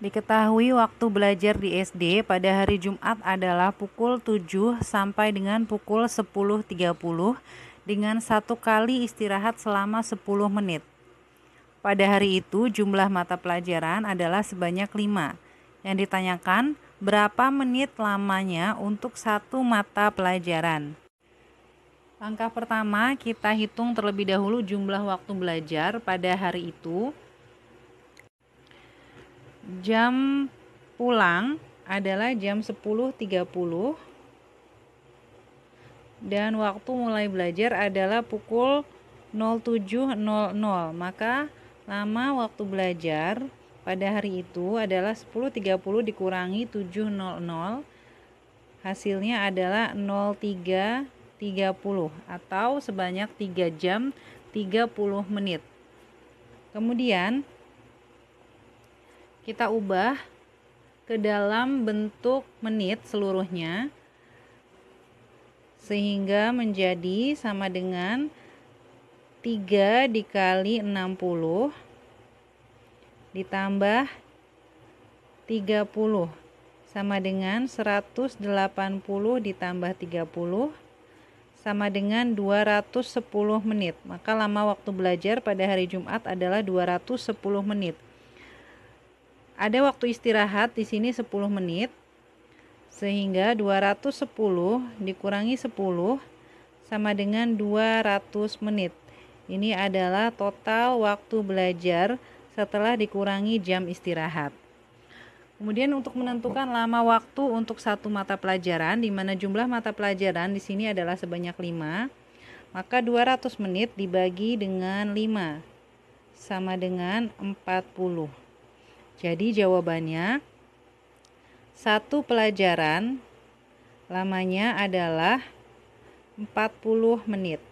Diketahui waktu belajar di SD pada hari Jumat adalah pukul 7 sampai dengan pukul 10.30 dengan satu kali istirahat selama 10 menit. Pada hari itu jumlah mata pelajaran adalah sebanyak 5. Yang ditanyakan berapa menit lamanya untuk satu mata pelajaran. Langkah pertama, kita hitung terlebih dahulu jumlah waktu belajar pada hari itu jam pulang adalah jam 10.30 dan waktu mulai belajar adalah pukul 07.00 maka lama waktu belajar pada hari itu adalah 10.30 dikurangi 7.00 hasilnya adalah 03.30 atau sebanyak 3 jam 30 menit kemudian kita ubah ke dalam bentuk menit seluruhnya sehingga menjadi sama dengan 3 dikali 60 ditambah 30 sama dengan 180 ditambah 30 sama dengan 210 menit maka lama waktu belajar pada hari Jumat adalah 210 menit ada waktu istirahat di sini 10 menit. Sehingga 210 dikurangi 10 sama dengan 200 menit. Ini adalah total waktu belajar setelah dikurangi jam istirahat. Kemudian untuk menentukan lama waktu untuk satu mata pelajaran di mana jumlah mata pelajaran di sini adalah sebanyak 5, maka 200 menit dibagi dengan 5 sama dengan 40. Jadi jawabannya satu pelajaran lamanya adalah 40 menit.